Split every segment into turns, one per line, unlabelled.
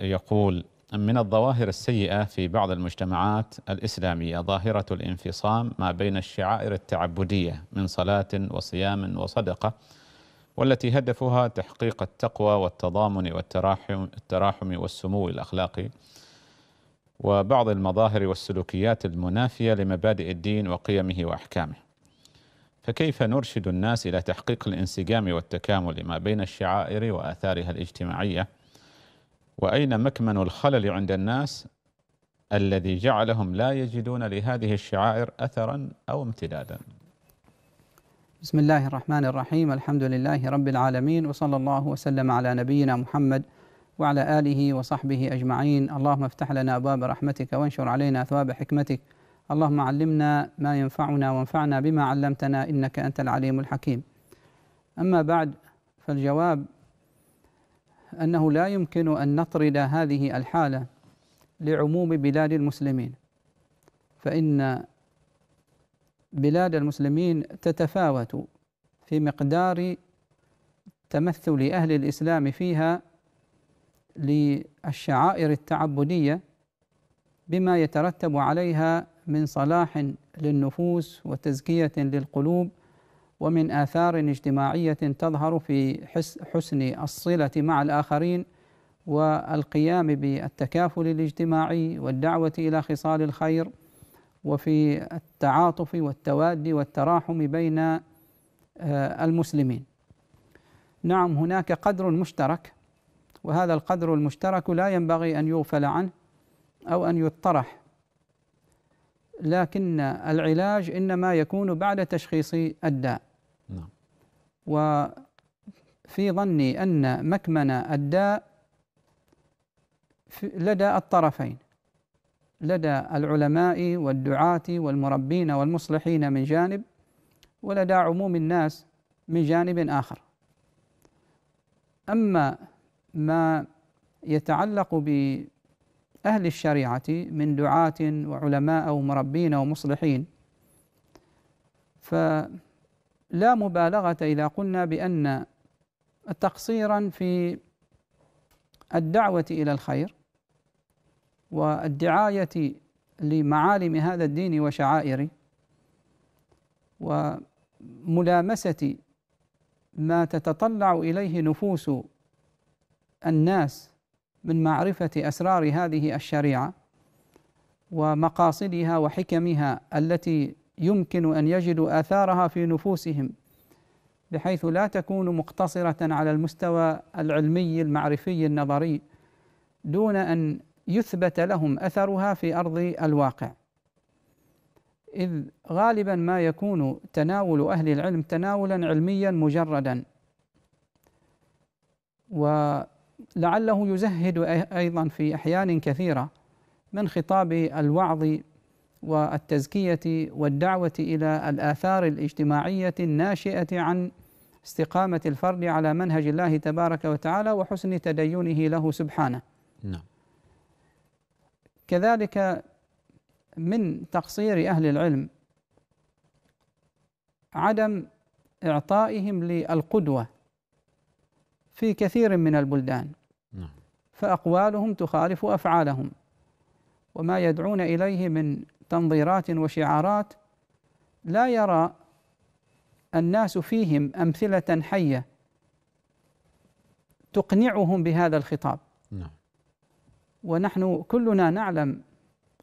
يقول من الظواهر السيئة في بعض المجتمعات الإسلامية ظاهرة الانفصام ما بين الشعائر التعبدية من صلاة وصيام وصدقة والتي هدفها تحقيق التقوى والتضامن والتراحم التراحم والسمو الأخلاقي وبعض المظاهر والسلوكيات المنافية لمبادئ الدين وقيمه وأحكامه فكيف نرشد الناس إلى تحقيق الانسجام والتكامل ما بين الشعائر وآثارها الاجتماعية واين مكمن الخلل عند الناس الذي جعلهم لا يجدون لهذه الشعائر اثرا او امتدادا. بسم الله الرحمن الرحيم، الحمد لله رب العالمين وصلى الله وسلم على نبينا محمد وعلى اله وصحبه اجمعين، اللهم افتح لنا ابواب رحمتك وانشر علينا اثواب حكمتك. اللهم علمنا ما ينفعنا وانفعنا بما علمتنا انك انت العليم الحكيم. اما بعد فالجواب أنه لا يمكن أن نطرد هذه الحالة لعموم بلاد المسلمين فإن بلاد المسلمين تتفاوت في مقدار تمثل أهل الإسلام فيها للشعائر التعبدية بما يترتب عليها من صلاح للنفوس وتزكية للقلوب ومن آثار اجتماعية تظهر في حسن الصلة مع الآخرين والقيام بالتكافل الاجتماعي والدعوة إلى خصال الخير وفي التعاطف والتواد والتراحم بين آه، المسلمين. نعم هناك قدر مشترك وهذا القدر المشترك لا ينبغي أن يغفل عنه أو أن يطرح لكن العلاج انما يكون بعد تشخيص الداء نعم. وفي ظني أن مكمن الداء لدى الطرفين لدى العلماء والدعاة والمربين والمصلحين من جانب ولدى عموم الناس من جانب آخر أما ما يتعلق بأهل الشريعة من دعاة وعلماء ومربين ومصلحين ف لا مبالغة إذا قلنا بأن تقصيرا في الدعوة إلى الخير والدعاية لمعالم هذا الدين وشعائره وملامسة ما تتطلع إليه نفوس الناس من معرفة أسرار هذه الشريعة ومقاصدها وحكمها التي يمكن ان يجدوا اثارها في نفوسهم بحيث لا تكون مقتصره على المستوى العلمي المعرفي النظري دون ان يثبت لهم اثرها في ارض الواقع اذ غالبا ما يكون تناول اهل العلم تناولا علميا مجردا ولعله يزهد ايضا في احيان كثيره من خطاب الوعظ والتزكية والدعوة إلى الآثار الاجتماعية الناشئة عن استقامة الفرد على منهج الله تبارك وتعالى وحسن تدينه له سبحانه. نعم. كذلك من تقصير أهل العلم عدم إعطائهم للقدوة في كثير من البلدان. نعم. فأقوالهم تخالف أفعالهم. وما يدعون اليه من تنظيرات وشعارات لا يرى الناس فيهم امثله حيه تقنعهم بهذا الخطاب نعم. ونحن كلنا نعلم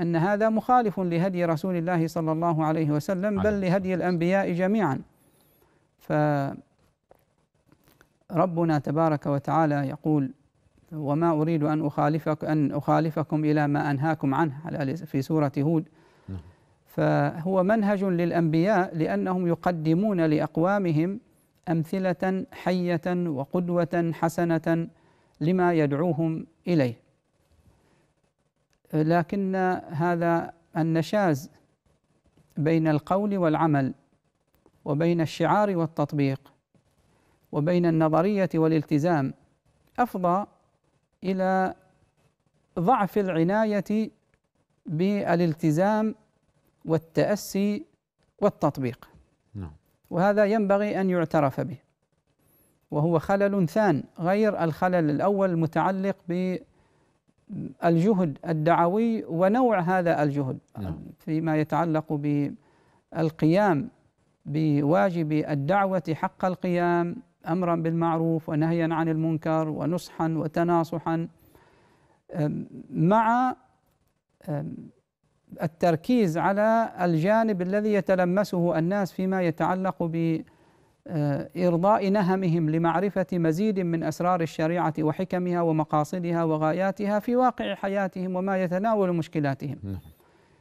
ان هذا مخالف لهدي رسول الله صلى الله عليه وسلم بل لهدي الانبياء جميعا فربنا تبارك وتعالى يقول وما أريد أن أخالفك أن أخالفكم إلى ما أنهاكم عنه في سورة هود نعم. فهو منهج للأنبياء لأنهم يقدمون لأقوامهم أمثلة حية وقدوة حسنة لما يدعوهم إليه لكن هذا النشاز بين القول والعمل وبين الشعار والتطبيق وبين النظرية والالتزام أفضى إلى ضعف العناية بالالتزام والتأسي والتطبيق نعم. وهذا ينبغي أن يعترف به وهو خلل ثان غير الخلل الأول المتعلق بالجهد الدعوي ونوع هذا الجهد نعم. فيما يتعلق بالقيام بواجب الدعوة حق القيام امرا بالمعروف ونهيا عن المنكر ونصحا وتناصحا مع التركيز على الجانب الذي يتلمسه الناس فيما يتعلق ب آه، ارضاء نهمهم لمعرفه مزيد من اسرار الشريعه وحكمها ومقاصدها وغاياتها في واقع حياتهم وما يتناول مشكلاتهم. نعم.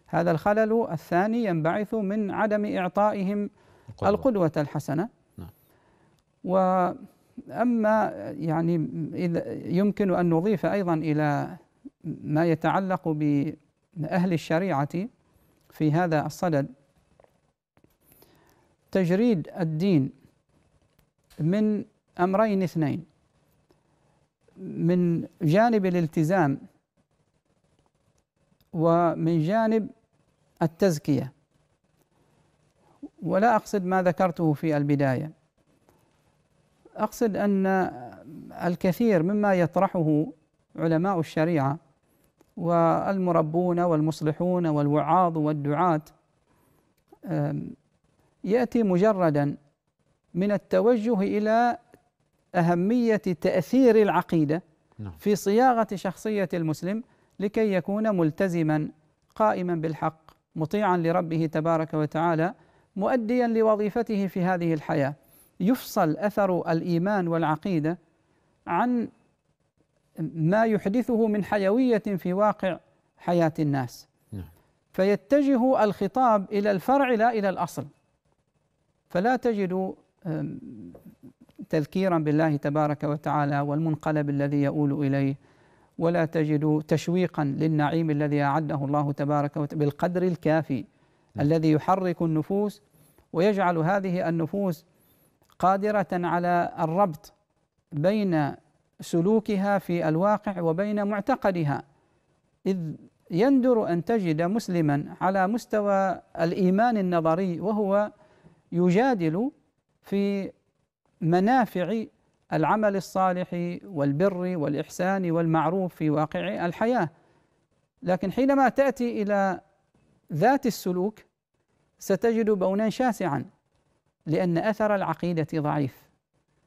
هذا الخلل الثاني ينبعث من عدم اعطائهم القدوه الحسنه وأما يعني إذا يمكن أن نضيف أيضا إلى ما يتعلق بأهل الشريعة في هذا الصدد تجريد الدين من أمرين اثنين من جانب الالتزام ومن جانب التزكيه ولا اقصد ما ذكرته في البدايه اقصد ان الكثير مما يطرحه علماء الشريعه والمربون والمصلحون والوعاظ والدعاة ياتي مجردا من التوجه الى اهميه تاثير العقيده نعم. في صياغه شخصيه المسلم لكي يكون ملتزما قائما بالحق مطيعا لربه تبارك وتعالى مؤديا لوظيفته في هذه الحياه يفصل أثر الإيمان والعقيدة عن ما يحدثه من حيوية في واقع حياة الناس نعم. فيتجه الخطاب إلى الفرع لا إلى الأصل فلا تجد تذكيرا بالله تبارك وتعالى والمنقلب الذي يؤول إليه ولا تجد تشويقا للنعيم الذي أعده الله تبارك وتعالى بالقدر الكافي نعم. الذي يحرك النفوس ويجعل هذه النفوس قادرة على الربط بين سلوكها في الواقع وبين معتقدها إذ يندر أن تجد مسلما على مستوى الإيمان النظري وهو يجادل في منافع العمل الصالح والبر والإحسان والمعروف في واقع الحياة لكن حينما تأتي إلى ذات السلوك ستجد بونا شاسعا لأن أثر العقيدة ضعيف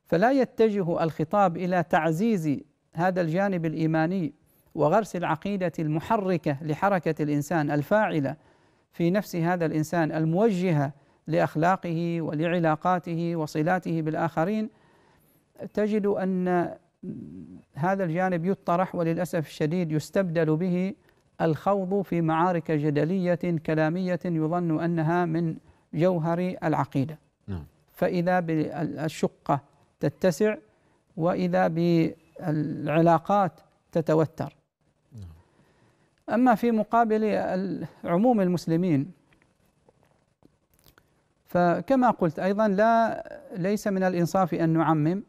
فلا يتجه الخطاب إلى تعزيز هذا الجانب الإيماني وغرس العقيدة المحركة لحركة الإنسان الفاعلة في نفس هذا الإنسان الموجهة لأخلاقه ولعلاقاته وصلاته بالآخرين تجد أن هذا الجانب يطرح وللأسف الشديد يستبدل به الخوض في معارك جدلية كلامية يظن أنها من جوهر العقيدة فإذا بالشقة تتسع وإذا بالعلاقات تتوتر أما في مقابل عموم المسلمين فكما قلت أيضا لا ليس من الإنصاف أن نعمم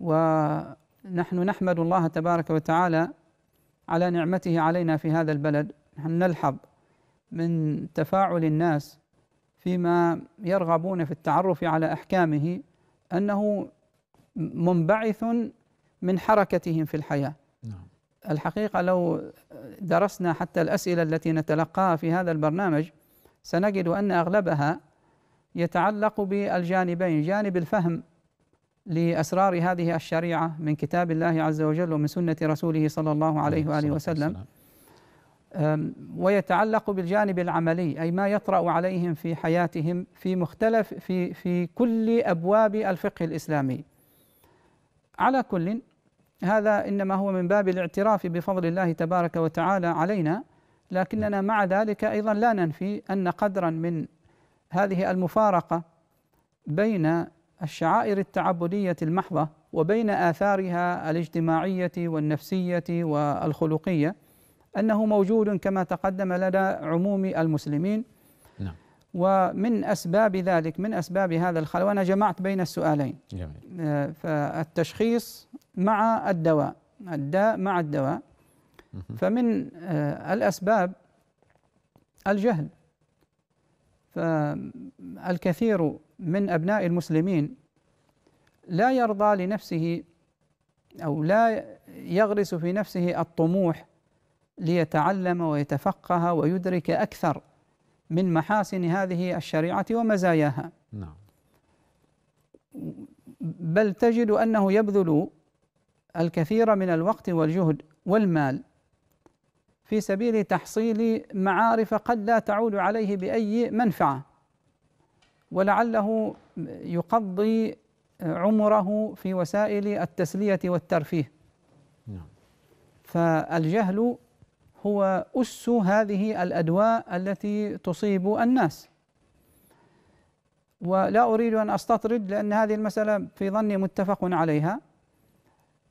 ونحن نحمد الله تبارك وتعالى على نعمته علينا في هذا البلد نحن نلحظ من تفاعل الناس فيما يرغبون في التعرف على احكامه انه منبعث من حركتهم في الحياه. نعم. الحقيقه لو درسنا حتى الاسئله التي نتلقاها في هذا البرنامج سنجد ان اغلبها يتعلق بالجانبين، جانب الفهم لاسرار هذه الشريعه من كتاب الله عز وجل ومن سنه رسوله صلى الله عليه واله وسلم. ويتعلق بالجانب العملي اي ما يطرا عليهم في حياتهم في مختلف في في كل ابواب الفقه الاسلامي. على كل هذا انما هو من باب الاعتراف بفضل الله تبارك وتعالى علينا لكننا مع ذلك ايضا لا ننفي ان قدرا من هذه المفارقه بين الشعائر التعبديه المحضه وبين اثارها الاجتماعيه والنفسيه والخلقيه أنه موجود كما تقدم لدى عموم المسلمين نعم ومن أسباب ذلك من أسباب هذا الخلل وأنا جمعت بين السؤالين جميل. آه، فالتشخيص مع الدواء الداء مع الدواء فمن آه، الأسباب الجهل فالكثير من أبناء المسلمين لا يرضى لنفسه أو لا يغرس في نفسه الطموح ليتعلم ويتفقه ويدرك أكثر من محاسن هذه الشريعة ومزاياها نعم بل تجد أنه يبذل الكثير من الوقت والجهد والمال في سبيل تحصيل معارف قد لا تعود عليه بأي منفعة ولعله يقضي عمره في وسائل التسلية والترفيه نعم. فالجهل هو أس هذه الأدواء التي تصيب الناس ولا أريد أن أستطرد لأن هذه المسألة في ظني متفق عليها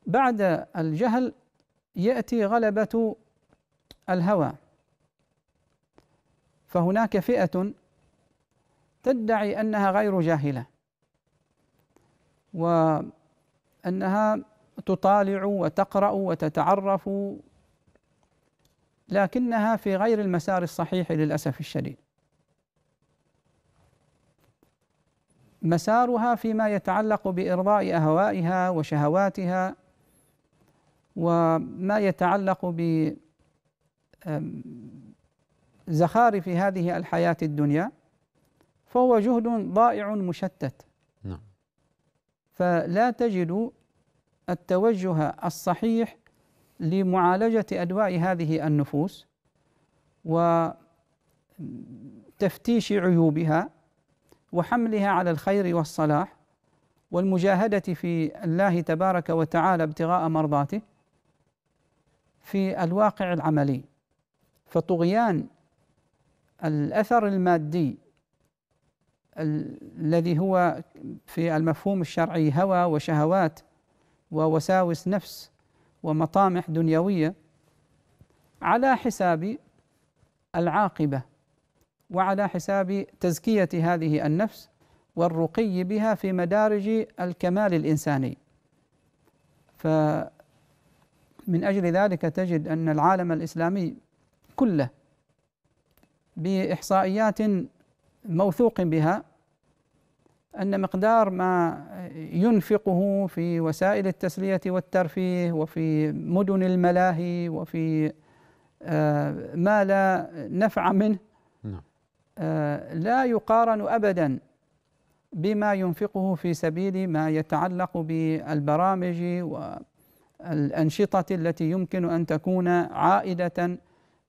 بعد الجهل يأتي غلبة الهوى فهناك فئة تدعي أنها غير جاهلة وأنها تطالع وتقرأ وتتعرف لكنها في غير المسار الصحيح للاسف الشديد. مسارها فيما يتعلق بارضاء اهوائها وشهواتها وما يتعلق ب زخارف هذه الحياه الدنيا فهو جهد ضائع مشتت. نعم. فلا تجد التوجه الصحيح لمعالجة أدواء هذه النفوس وتفتيش عيوبها وحملها على الخير والصلاح والمجاهدة في الله تبارك وتعالى ابتغاء مرضاته في الواقع العملي فطغيان الأثر المادي الذي هو في المفهوم الشرعي هوى وشهوات ووساوس نفس ومطامح دنيويه على حساب العاقبه وعلى حساب تزكيه هذه النفس والرقي بها في مدارج الكمال الانساني فمن اجل ذلك تجد ان العالم الاسلامي كله باحصائيات موثوق بها ان مقدار ما ينفقه في وسائل التسليه والترفيه وفي مدن الملاهي وفي آه، ما لا نفع منه نعم. آه، لا يقارن ابدا بما ينفقه في سبيل ما يتعلق بالبرامج والانشطه التي يمكن ان تكون عائده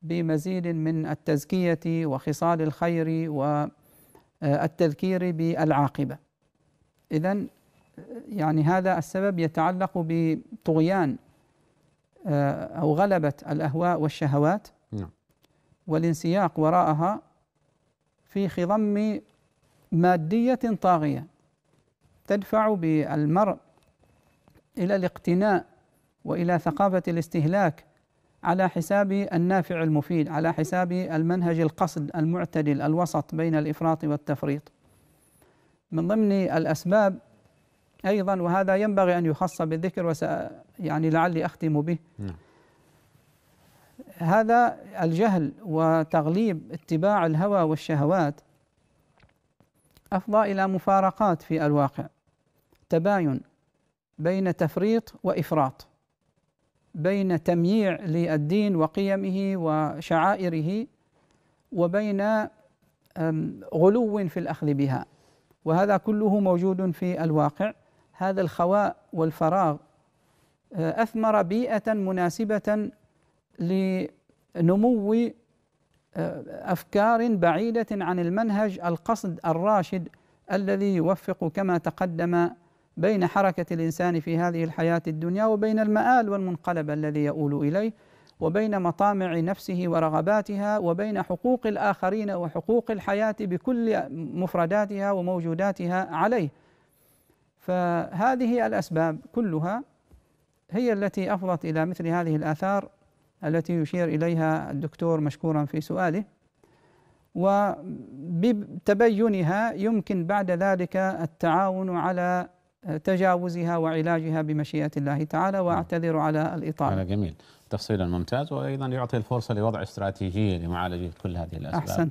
بمزيد من التزكيه وخصال الخير و آه، التذكير بالعاقبه اذا آه، يعني هذا السبب يتعلق بطغيان آه، او غلبه الاهواء والشهوات نعم. والانسياق وراءها في خضم ماديه طاغيه تدفع بالمرء الى الاقتناء والى ثقافه الاستهلاك على حساب النافع المفيد على حساب المنهج القصد المعتدل الوسط بين الافراط والتفريط من ضمن الاسباب ايضا وهذا ينبغي ان يخص بالذكر وس يعني لعلي اختم به نعم. هذا الجهل وتغليب اتباع الهوى والشهوات افضى الى مفارقات في الواقع تباين بين تفريط وافراط بين تمييع للدين وقيمه وشعائره وبين غلو في الاخذ بها وهذا كله موجود في الواقع هذا الخواء والفراغ أه، اثمر بيئه مناسبه لنمو أه، افكار بعيده عن المنهج القصد الراشد الذي يوفق كما تقدم بين حركة الإنسان في هذه الحياة الدنيا وبين المآل والمنقلب الذي يؤول إليه وبين مطامع نفسه ورغباتها وبين حقوق الآخرين وحقوق الحياة بكل مفرداتها وموجوداتها عليه فهذه الأسباب كلها هي التي أفضت إلى مثل هذه الآثار التي يشير إليها الدكتور مشكورا في سؤاله وبتبينها يمكن بعد ذلك التعاون على تجاوزها وعلاجها بمشيئة الله تعالى نعم. وأعتذر على الإطالة هذا جميل تفصيلا ممتاز وأيضا يعطي الفرصة لوضع استراتيجية لمعالجة كل هذه الأسباب أحسن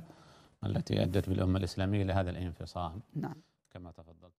التي أدت بالأمة الإسلامية إلى هذا الانفصام نعم كما تفضلت